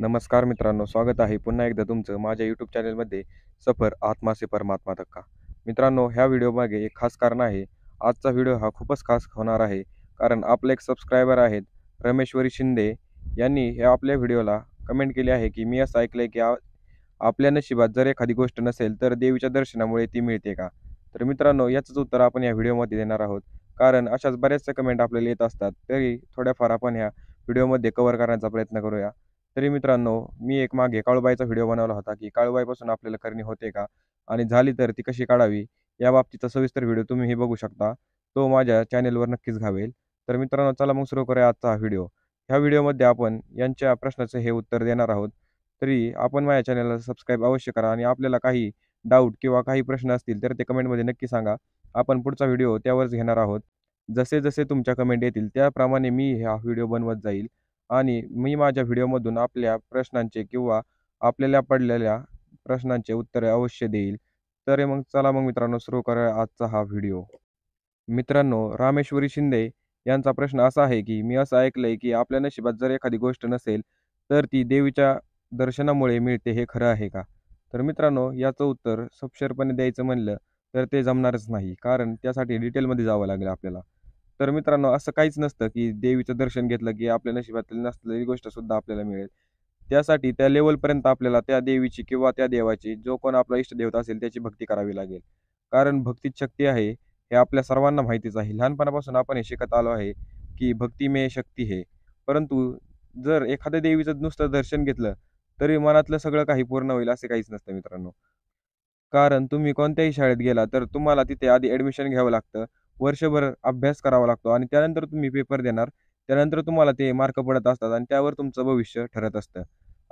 नमस्कार मित्रांनो स्वागत आहे पुन्हा एकदा तुमचं माझ्या यूट्यूब चॅनलमध्ये सफर आत्मासे परमात्मा धक्का मित्रांनो ह्या व्हिडिओमागे एक खास कारण आहे आजचा व्हिडिओ हा खूपच खास होणार आहे कारण आपले एक सबस्क्रायबर आहेत रमेश्वरी शिंदे यांनी ह्या आपल्या व्हिडिओला कमेंट केली आहे की मी असं ऐकलं आहे की आपल्या नशिबात जर एखादी गोष्ट नसेल तर देवीच्या दर्शनामुळे ती मिळते का तर मित्रांनो याचंच उत्तर आपण या व्हिडिओमध्ये देणार आहोत कारण अशाच बऱ्याचशा कमेंट आपल्याला येत असतात तरी थोड्याफार आपण ह्या व्हिडिओमध्ये कव्हर करण्याचा प्रयत्न करूया तरी मित्रांनो मी एक मागे काळूबाईचा व्हिडिओ बनवला होता की काळूबाईपासून आपल्याला करणी होते का आणि झाली तर ती कशी काढावी या बाबतीचा सविस्तर व्हिडिओ तुम्हीही बघू शकता तो माझ्या चॅनेलवर नक्कीच घावेल तर मित्रांनो चला मग सुरू करूया आजचा हा व्हिडिओ ह्या व्हिडिओमध्ये आपण यांच्या प्रश्नाचं हे उत्तर देणार आहोत तरी आपण माझ्या चॅनलला सबस्क्राईब अवश्य करा आणि आपल्याला काही डाऊट किंवा काही प्रश्न असतील तर ते कमेंटमध्ये नक्की सांगा आपण पुढचा व्हिडिओ त्यावरच घेणार आहोत जसे जसे तुमच्या कमेंट येतील त्याप्रमाणे मी हा व्हिडिओ बनवत जाईल आणि मी माझ्या व्हिडिओमधून आपल्या प्रश्नांचे किंवा आपल्याला पडलेल्या प्रश्नांचे उत्तरे अवश्य देईल तर मग चला मग मित्रांनो सुरू करूया आजचा हा व्हिडिओ मित्रांनो रामेश्वरी शिंदे यांचा प्रश्न असा आहे की मी असं ऐकलंय की आपल्या नशिबात जर एखादी गोष्ट नसेल तर ती देवीच्या दर्शनामुळे मिळते हे खरं आहे का तर मित्रांनो याचं उत्तर सपशेरपणे द्यायचं म्हणलं तर ते जमणारच नाही कारण त्यासाठी डिटेलमध्ये जावं लागेल आपल्याला तर मित्रांनो असं काहीच नसतं की देवीचं दर्शन घेतलं की आपल्या नशिबातली नसलेली गोष्ट सुद्धा आपल्याला मिळेल त्यासाठी त्या लेवलपर्यंत आपल्याला त्या देवीची किंवा त्या देवाची जो कोण आपला इष्टदेवता असेल त्याची भक्ती करावी लागेल कारण भक्तीत शक्ती आहे हे आपल्या सर्वांना माहितीच आहे लहानपणापासून आपण हे शिकत आलो आहे की भक्तिमय शक्ती हे परंतु जर एखाद्या देवीचं नुसतं दर्शन घेतलं तरी मनातलं सगळं काही पूर्ण होईल असे काहीच नसतं मित्रांनो कारण तुम्ही कोणत्याही शाळेत गेला तर तुम्हाला तिथे आधी ॲडमिशन घ्यावं लागतं वर्षभर अभ्यास करावा लागतो आणि त्यानंतर तुम्ही पेपर देणार त्यानंतर तुम्हाला ते मार्क पडत असतात आणि त्यावर तुमचं भविष्य ठरत असतं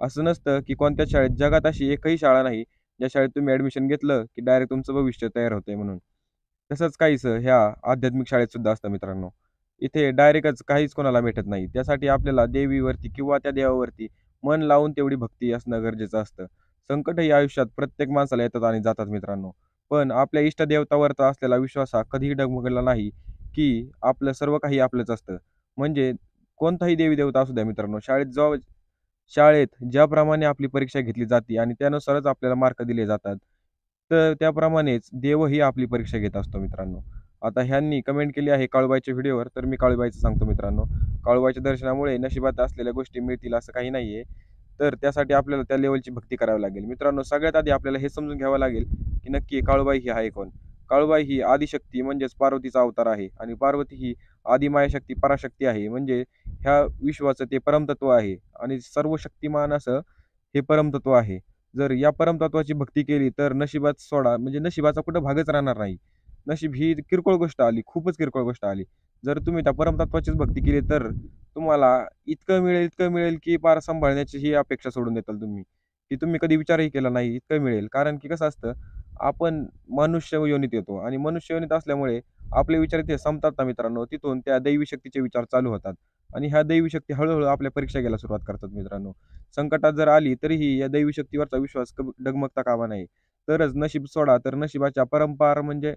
असं नसतं की कोणत्या शाळेत जगात अशी एकही शाळा नाही ज्या शाळेत तुम्ही ॲडमिशन घेतलं की डायरेक्ट तुमचं भविष्य तयार होतंय म्हणून तसंच काहीसं ह्या आध्यात्मिक शाळेत सुद्धा असतं मित्रांनो इथे डायरेक्टच काहीच कोणाला भेटत नाही त्यासाठी आपल्याला देवीवरती किंवा त्या देवावरती मन लावून तेवढी भक्ती असणं गरजेचं असतं संकटही आयुष्यात प्रत्येक माणसाला येतात आणि जातात मित्रांनो पण आपल्या इष्टदेवतावरचा असलेला विश्वास हा कधीही डगमगला नाही की आपलं सर्व काही आपलंच असतं म्हणजे कोणताही देवी देवता असू द्या मित्रांनो शाळेत जेव्हा शाळेत ज्याप्रमाणे आपली परीक्षा घेतली जाते आणि त्यानुसारच आपल्याला मार्क दिले जातात तर त्याप्रमाणेच देवही आपली परीक्षा घेत असतो मित्रांनो आता ह्यांनी कमेंट केली आहे काळूबाईच्या व्हिडिओवर तर मी काळूबाईचं सांगतो मित्रांनो काळूबाईच्या दर्शनामुळे नशिबात असलेल्या गोष्टी मिळतील असं काही नाही आहे तर त्यासाठी आपल्याला त्या लेवलची भक्ती करावी लागेल मित्रांनो सगळ्यात आधी आपल्याला हे समजून घ्यावं लागेल की नक्की काळूबाई ही आहे कोण काळूबाई ही आदिशक्ती म्हणजेच पार्वतीचा अवतार आहे आणि पार्वती ही शक्ती पराशक्ती आहे म्हणजे ह्या विश्वाचं ते परमतत्व आहे आणि सर्व शक्तिमान असं हे परमतत्व आहे जर या परमतत्वाची भक्ती केली तर नशिबात सोडा म्हणजे नशिबाचा कुठं भागच राहणार नाही नशीब ही किरकोळ गोष्ट आली खूपच किरकोळ गोष्ट आली जर तुम्ही त्या परमतत्वाचीच भक्ती केली तर तुम्हाला इतकं मिळेल इतकं मिळेल की पार सांभाळण्याची ही अपेक्षा सोडून देताल तुम्ही की तुम्ही कधी विचारही केला नाही इतकं मिळेल कारण की कसं असतं आपण मनुष्य योनीत येतो आणि मनुष्य योनीत असल्यामुळे आपले विचार इथे संपतात ना मित्रांनो तिथून त्या दैवी शक्तीचे विचार चालू होतात आणि ह्या दैवी शक्ती हळूहळू आपल्या परीक्षा घ्यायला सुरुवात करतात मित्रांनो संकटात जर आली तरीही या दैवी शक्तीवरचा विश्वास डगमगता कामा नाही तरच नशीब सोडा तर नशिबाच्या परंपार म्हणजे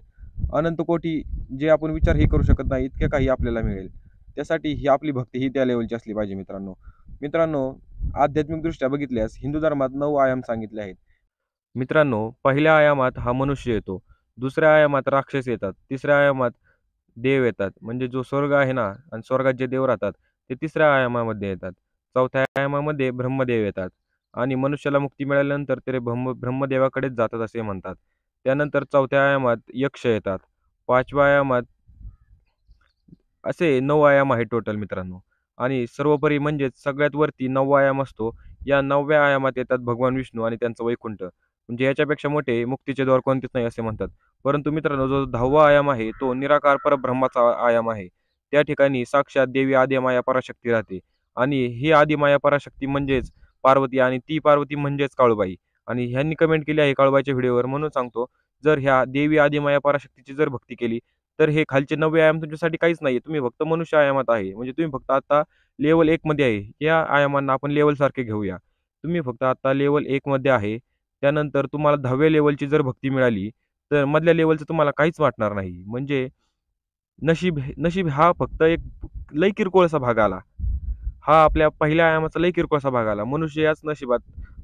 अनंत कोटी जे आपण विचारही करू शकत नाही इतके काही आपल्याला मिळेल त्यासाठी ही आपली भक्ती ही त्या लेवलची असली पाहिजे मित्रांनो मित्रांनो आध्यात्मिकदृष्ट्या बघितल्यास हिंदू धर्मात नऊ आयाम सांगितले आहेत मित्रांनो पहिल्या आयामात हा मनुष्य येतो दुसऱ्या आयामात राक्षस येतात तिसऱ्या आयामात देव येतात म्हणजे जो स्वर्ग आहे ना आणि स्वर्गात जे देव राहतात ते तिसऱ्या आयामामध्ये येतात चौथ्या आयामामध्ये ब्रह्मदेव येतात आणि मनुष्याला मुक्ती मिळाल्यानंतर ते ब्रह्म ब्रह्मदेवाकडेच जातात असे म्हणतात त्यानंतर चौथ्या आयामात यक्ष येतात पाचव्या आयामात असे नऊ आयाम आहे टोटल मित्रांनो आणि सर्वोपरी म्हणजेच सगळ्यात वरती नववा आयाम असतो या नवव्या आयामात येतात भगवान विष्णू आणि त्यांचं वैकुंठ म्हणजे याच्यापेक्षा मोठे मुक्तीचे द्वार कोणतेच नाही असे म्हणतात परंतु मित्रांनो जो दहावा आयाम आहे तो निराकार परब्रह्माचा आयाम आहे त्या ठिकाणी साक्षात देवी आदिमाया पराशक्ती राहते आणि ही आदिमाया पराशक्ती म्हणजेच पार्वती आणि ती पार्वती म्हणजेच काळूबाई आणि ह्यांनी कमेंट केली आहे काळूबाईच्या व्हिडिओवर म्हणून सांगतो जर ह्या देवी आदिमाया पराशक्तीची जर भक्ती केली तर हे खालचे नवे आयाम तुमच्यासाठी काहीच नाही तुम्ही फक्त मनुष्य आयामात आहे म्हणजे तुम्ही फक्त आता लेवल मध्ये आहे या आयामांना आपण लेवल सारखे घेऊया तुम्ही फक्त आता लेवल मध्ये आहे त्यानंतर तुम्हाला दहाव्या लेवलची जर भक्ती मिळाली तर मधल्या लेवलचं तुम्हाला काहीच वाटणार नाही म्हणजे नशीब नशीब हा फक्त एक लय किरकोळसा भाग आला हा आपल्या पहिल्या आयामाचा लय किरकोळसा भाग आला मनुष्य याच नशिबात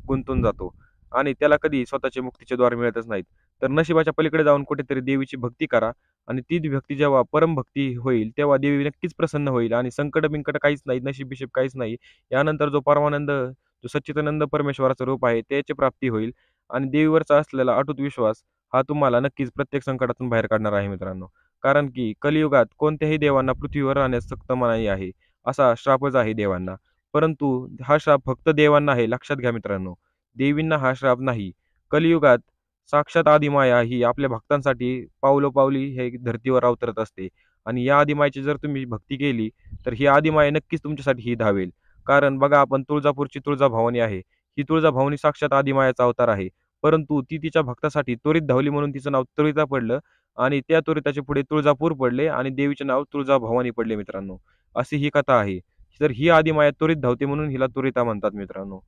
गुंतून जातो आणि त्याला कधी स्वतःचे मुक्तीचे द्वार मिळतच नाहीत तर नशिबाच्या पलीकडे जाऊन कुठेतरी देवीची भक्ती करा आणि ती भक्ती जेव्हा परमभक्ती होईल तेव्हा देवी नक्कीच प्रसन्न होईल आणि संकट बिंकट काहीच नाही नशीब बिशीब काहीच नाही यानंतर जो परमानंद जो सच्चिदानंद परमेश्वराचं रूप आहे त्याची प्राप्ती होईल आणि देवीवरचा असलेला अटूट विश्वास हा तुम्हाला नक्कीच प्रत्येक संकटातून बाहेर काढणार आहे मित्रांनो कारण की कलियुगात कोणत्याही देवांना पृथ्वीवर राहण्यास सक्त मनाई आहे असा श्रापच आहे देवांना परंतु हा श्राप फक्त देवांना आहे लक्षात घ्या मित्रांनो देवींना हा श्राप नाही कलियुगात साक्षात आदिमाया ही आपल्या भक्तांसाठी पावलोपावली हे धर्तीवर अवतरत असते आणि या आदिमायाची जर तुम्ही भक्ती केली तर ही आदिमाया नक्कीच तुमच्यासाठी ही धावेल कारण बघा आपण तुळजापूरची तुळजाभवानी आहे ही तुळजाभवानी साक्षात आदिमायाचा अवतार आहे परंतु ती तिच्या भक्तासाठी त्वरित धावली म्हणून तिचं नाव तुळिता पडलं आणि त्या त्वरिताच्या पुढे तुळजापूर पडले आणि देवीचे नाव तुळजाभवानी पडले मित्रांनो अशी ही कथा आहे तर ही आदिमाया त्वरित धावते म्हणून हिला तुरिता म्हणतात मित्रांनो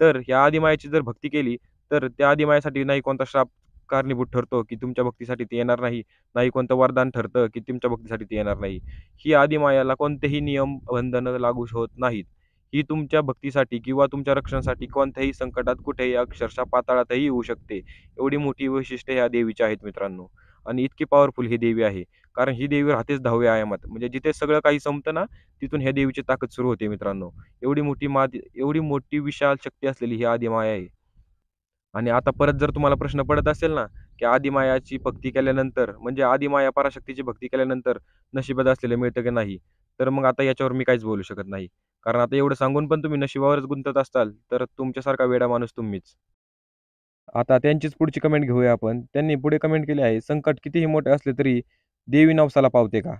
तर या आदिमायाची जर भक्ती केली तर त्या माझ्यासाठी नाही कोणता श्राप कारणीभूत ठरतो की तुमच्या भक्तीसाठी ते येणार नाही नाही कोणतं वरदान ठरतं की तुमच्या भक्तीसाठी ते येणार नाही ही आधी मायाला कोणतेही नियम बंधनं लागू होत नाहीत ही तुमच्या भक्तीसाठी किंवा तुमच्या रक्षणासाठी कोणत्याही संकटात कुठेही अक्षरशः पाताळातही येऊ शकते एवढी मोठी वैशिष्ट्ये ह्या देवीची आहेत मित्रांनो आणि इतकी पॉवरफुल ही देवी आहे कारण ही देवी राहतेच दहाव्या आयामात म्हणजे जिथे सगळं काही संपतं ना तिथून ह्या देवीची ताकद सुरू होते मित्रांनो एवढी मोठी मादी एवढी मोठी विशाल शक्ती असलेली ही आदिमाया आहे आणि आता परत जर तुम्हाला प्रश्न पडत असेल ना की आदिमायाची भक्ती केल्यानंतर म्हणजे आदिमाया पराशक्तीची भक्ती केल्यानंतर नशिबात असलेलं मिळतं की नाही तर मग आता याच्यावर मी काहीच बोलू शकत नाही कारण आता एवढं सांगून पण तुम्ही नशिबावरच गुंतत असाल तर तुमच्यासारखा वेडा माणूस तुम्हीच आता त्यांचीच पुढची कमेंट घेऊया आपण त्यांनी पुढे कमेंट केली आहे संकट कितीही मोठे असले तरी देवी नवसाला पावते का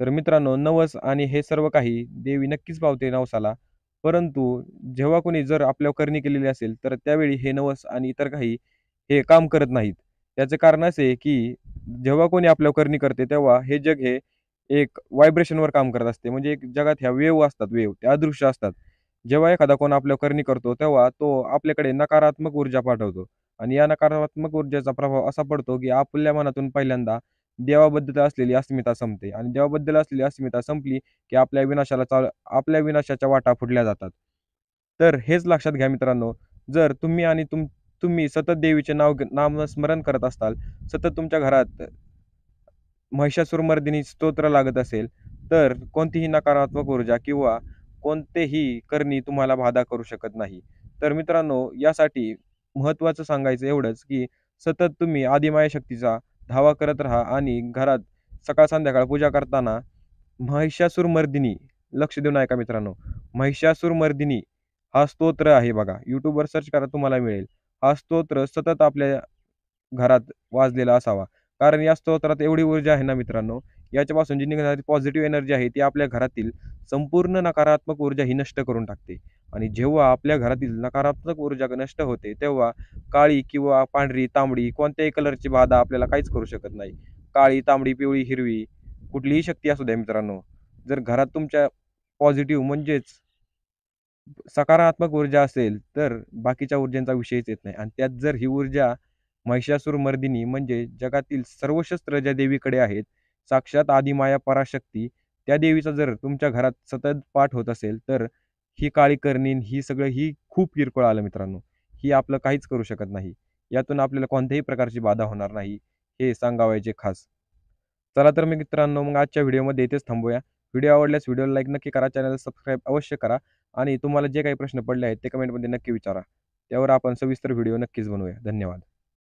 तर मित्रांनो नवस आणि हे सर्व काही देवी नक्कीच पावते नवसाला परंतु जेव्हा कोणी जर आपल्यावर करणी केलेली असेल तर त्यावेळी हे नवस आणि इतर काही हे काम करत नाहीत त्याचे कारण असे की जेव्हा कोणी आपल्यावर करणी करते तेव्हा हे जग हे एक व्हायब्रेशनवर काम करत असते म्हणजे एक जगात ह्या वेव असतात वेव त्या अदृश्य असतात जेव्हा एखादा कोण आपल्यावर करणी करतो तेव्हा तो आपल्याकडे नकारात्मक ऊर्जा पाठवतो आणि या नकारात्मक ऊर्जेचा प्रभाव असा पडतो की आपल्या मनातून पहिल्यांदा देवाबद्दल असलेली अस्मिता संपते आणि देवाबद्दल असलेली अस्मिता संपली की आपल्या विनाशाला चाल आपल्या विनाशाच्या वाटा फुटल्या जातात तर हेच लक्षात घ्या मित्रांनो जर तुम्ही आणि तुम तुम्ही सतत देवीचे नाव नामस्मरण करत असाल सतत तुमच्या घरात महिषासुरमर्दिनी स्तोत्र लागत असेल तर कोणतीही नकारात्मक ऊर्जा किंवा कोणतेही करणी तुम्हाला बाधा करू शकत नाही तर मित्रांनो यासाठी महत्त्वाचं सांगायचं एवढंच की सतत तुम्ही आदिमाया शक्तीचा धावा करत राहा आणि घरात सकाळ संध्याकाळ पूजा करताना महिषासूर मर्दिनी लक्ष देऊन ऐका मित्रांनो महिषासूर मर्दिनी हा स्तोत्र आहे बघा यूट्यूबवर सर्च करा तुम्हाला मिळेल हा स्तोत्र सतत आपल्या घरात वाजलेला असावा कारण या स्तोत्रात एवढी ऊर्जा आहे ना मित्रांनो याच्यापासून जी निघणारी पॉझिटिव्ह एनर्जी आहे ती आपल्या घरातील संपूर्ण नकारात्मक ऊर्जा ही नष्ट करून टाकते आणि जेव्हा आपल्या घरातील नकारात्मक ऊर्जा नष्ट होते तेव्हा काळी किंवा पांढरी तांबडी कोणत्याही कलरची बाधा आपल्याला काहीच करू शकत नाही काळी तांबडी पिवळी हिरवी कुठलीही शक्ती असू द्या मित्रांनो जर घरात तुमच्या पॉझिटिव्ह म्हणजेच सकारात्मक ऊर्जा असेल तर बाकीच्या ऊर्जेचा विषयच येत नाही आणि त्यात जर ही ऊर्जा महिषासूर मर्दिनी म्हणजे जगातील सर्व शस्त्र ज्या देवीकडे आहेत साक्षात आदिमाया पराशक्ती त्या देवीचा जर तुमच्या घरात सतत पाठ होत असेल तर ही काळी करणीन ही सगळं ही खूप किरकोळ आलं मित्रांनो ही आपलं काहीच करू शकत नाही यातून आपल्याला कोणत्याही प्रकारची बाधा होणार नाही हे सांगावायचे खास चला तर मी मित्रांनो मग आजच्या व्हिडिओमध्ये येथेच थांबूया व्हिडिओ आवडल्यास व्हिडिओला लाईक नक्की करा चॅनलला सबस्क्राईब अवश्य करा आणि तुम्हाला जे काही प्रश्न पडले आहेत ते कमेंटमध्ये नक्की विचारा त्यावर आपण सविस्तर व्हिडिओ नक्कीच बनवूया धन्यवाद